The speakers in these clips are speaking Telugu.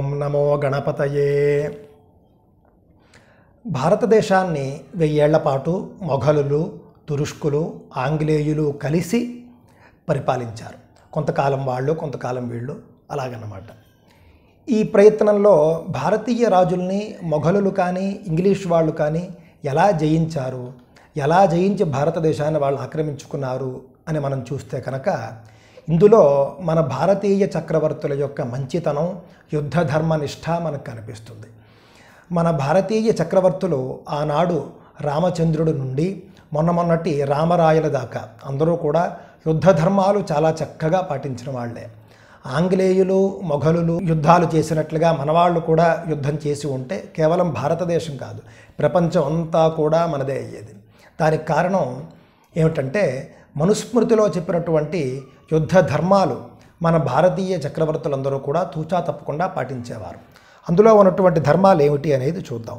ఓం నమో గణపతయే భారతదేశాన్ని వెయ్యేళ్ల పాటు మొఘలులు తురుష్కులు ఆంగ్లేయులు కలిసి పరిపాలించారు కొంతకాలం వాళ్ళు కొంతకాలం వీళ్ళు అలాగన్నమాట ఈ ప్రయత్నంలో భారతీయ రాజుల్ని మొఘలులు కానీ ఇంగ్లీష్ వాళ్ళు కానీ ఎలా జయించారు ఎలా జయించి భారతదేశాన్ని వాళ్ళు ఆక్రమించుకున్నారు అని మనం చూస్తే కనుక ఇందులో మన భారతీయ చక్రవర్తుల యొక్క మంచితనం యుద్ధ ధర్మ నిష్ట మనకు కనిపిస్తుంది మన భారతీయ చక్రవర్తులు ఆనాడు రామచంద్రుడి నుండి మొన్న మొన్నటి రామరాయల దాకా అందరూ కూడా యుద్ధ ధర్మాలు చాలా చక్కగా పాటించిన వాళ్లే ఆంగ్లేయులు మొఘలులు యుద్ధాలు చేసినట్లుగా మనవాళ్ళు కూడా యుద్ధం చేసి ఉంటే కేవలం భారతదేశం కాదు ప్రపంచం అంతా కూడా మనదే అయ్యేది దానికి కారణం ఏమిటంటే మనుస్మృతిలో చెప్పినటువంటి యుద్ధ ధర్మాలు మన భారతీయ చక్రవర్తులందరూ కూడా తూచా తప్పకుండా పాటించేవారు అందులో ఉన్నటువంటి ధర్మాలు ఏమిటి అనేది చూద్దాం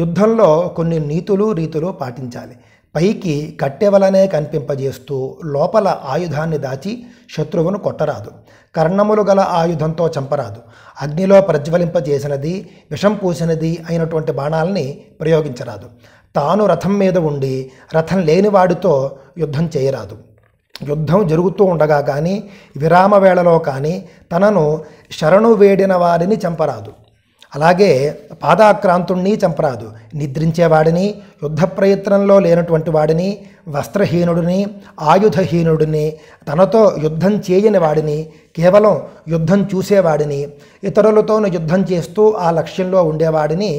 యుద్ధంలో కొన్ని నీతులు రీతులు పాటించాలి పైకి కట్టెవలనే కనిపింపజేస్తూ లోపల ఆయుధాన్ని దాచి శత్రువును కొట్టరాదు కర్ణములు గల ఆయుధంతో చంపరాదు అగ్నిలో ప్రజ్వలింపజేసినది విషం పూసినది అయినటువంటి బాణాలని ప్రయోగించరాదు తాను రథం మీద ఉండి రథం లేనివాడితో యుద్ధం చేయరాదు యుద్ధం జరుగుతూ ఉండగా కానీ విరామ వేళలో కానీ తనను శరణు వేడిన వారిని చంపరాదు అలాగే పాదాక్రాంతుణ్ణి చంపరాదు నిద్రించేవాడిని యుద్ధ ప్రయత్నంలో లేనటువంటి వాడిని వస్త్రహీనుడిని ఆయుధహీనుడిని తనతో యుద్ధం చేయని వాడిని కేవలం యుద్ధం చూసేవాడిని ఇతరులతోనూ యుద్ధం చేస్తూ ఆ లక్ష్యంలో ఉండేవాడిని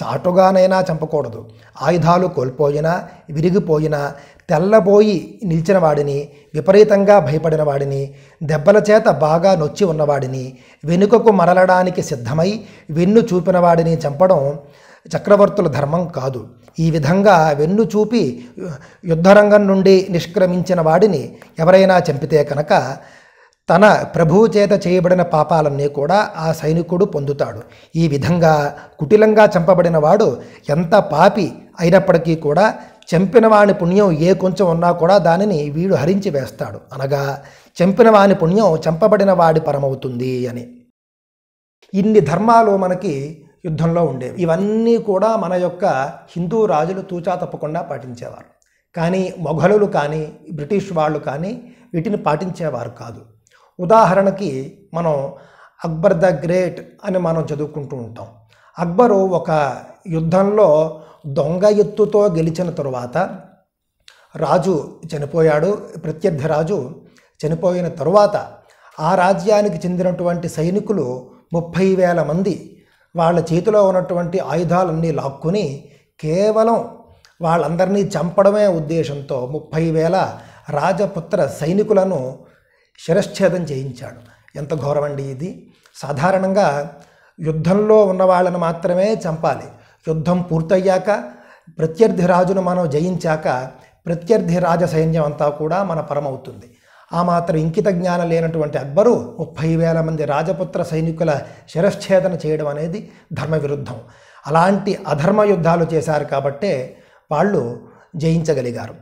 చాటుగానైనా చంపకూడదు ఆయుధాలు కోల్పోయినా విరిగిపోయినా తెల్లబోయి నిలిచిన వాడిని విపరీతంగా భయపడిన వాడిని దెబ్బల చేత బాగా నొచ్చి ఉన్నవాడిని వెనుకకు మరలడానికి సిద్ధమై వెన్ను చూపిన వాడిని చంపడం చక్రవర్తుల ధర్మం కాదు ఈ విధంగా వెన్ను చూపి యుద్ధరంగం నుండి నిష్క్రమించిన వాడిని ఎవరైనా చంపితే కనుక తన ప్రభువు చేత చేయబడిన పాపాలన్నీ కూడా ఆ సైనికుడు పొందుతాడు ఈ విధంగా కుటిలంగా చంపబడిన వాడు ఎంత పాపి అయినప్పటికీ కూడా చంపిన వాని పుణ్యం ఏ కొంచెం ఉన్నా కూడా దానిని వీడు హరించి వేస్తాడు అనగా చంపిన వాని పుణ్యం చంపబడిన వాడి పరమవుతుంది అని ఇన్ని ధర్మాలు మనకి యుద్ధంలో ఉండేవి ఇవన్నీ కూడా మన యొక్క హిందూ రాజులు తూచా తప్పకుండా పాటించేవారు కానీ మొఘలులు కానీ బ్రిటిష్ వాళ్ళు కానీ వీటిని పాటించేవారు కాదు ఉదాహరణకి మనం అక్బర్ ద గ్రేట్ అని మనం చదువుకుంటూ ఉంటాం అక్బరు ఒక యుద్ధంలో దొంగ ఎత్తుతో గెలిచిన తరువాత రాజు చనిపోయాడు ప్రత్యర్థి రాజు చనిపోయిన తరువాత ఆ రాజ్యానికి చెందినటువంటి సైనికులు ముప్పై వేల మంది వాళ్ళ చేతిలో ఉన్నటువంటి ఆయుధాలన్నీ లాక్కుని కేవలం వాళ్ళందరినీ చంపడమే ఉద్దేశంతో ముప్పై వేల రాజపుత్ర సైనికులను శిరశ్ఛేదం చేయించాడు ఎంత ఘోరమండి ఇది సాధారణంగా యుద్ధంలో ఉన్న వాళ్ళని మాత్రమే చంపాలి యుద్ధం పూర్తయ్యాక ప్రత్యర్థి రాజును మనం జయించాక ప్రత్యర్థి రాజ సైన్యం అంతా కూడా మన పరమవుతుంది ఆ మాత్రం ఇంకిత జ్ఞానం లేనటువంటి అక్బరు ముప్పై వేల మంది రాజపుత్ర సైనికుల శిరశ్ఛేదన చేయడం అనేది ధర్మవిరుద్ధం అలాంటి అధర్మ యుద్ధాలు చేశారు కాబట్టే వాళ్ళు జయించగలిగారు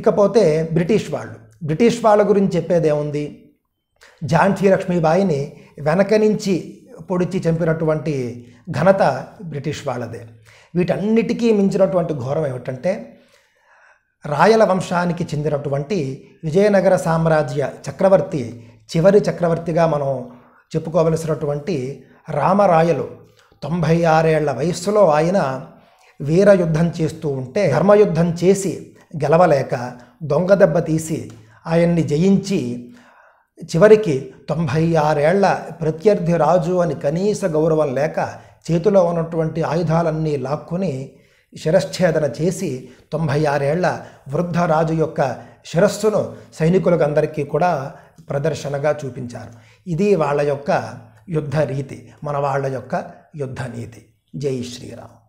ఇకపోతే బ్రిటిష్ వాళ్ళు బ్రిటిష్ వాళ్ళ గురించి చెప్పేదేముంది ఝాన్సీ లక్ష్మీబాయిని వెనక నుంచి పొడిచి చంపినటువంటి ఘనత బ్రిటిష్ వాళ్ళదే వీటన్నిటికీ మించినటువంటి ఘోరం ఏమిటంటే రాయల వంశానికి చెందినటువంటి విజయనగర సామ్రాజ్య చక్రవర్తి చివరి చక్రవర్తిగా మనం చెప్పుకోవలసినటువంటి రామరాయలు తొంభై ఆరేళ్ల వయస్సులో ఆయన వీరయుద్ధం చేస్తూ ఉంటే ధర్మయుద్ధం చేసి గెలవలేక దొంగ దెబ్బ తీసి ఆయన్ని జయించి చివరికి తొంభై ఆరేళ్ల ప్రత్యర్థి రాజు అని కనీస గౌరవం లేక చేతిలో ఉన్నటువంటి ఆయుధాలన్నీ లాక్కుని శిరశ్ఛేదన చేసి తొంభై ఆరేళ్ల వృద్ధరాజు యొక్క శిరస్సును అందరికీ కూడా ప్రదర్శనగా చూపించారు ఇది వాళ్ళ యొక్క యుద్ధ రీతి మన వాళ్ళ యొక్క యుద్ధ నీతి జై శ్రీరామ్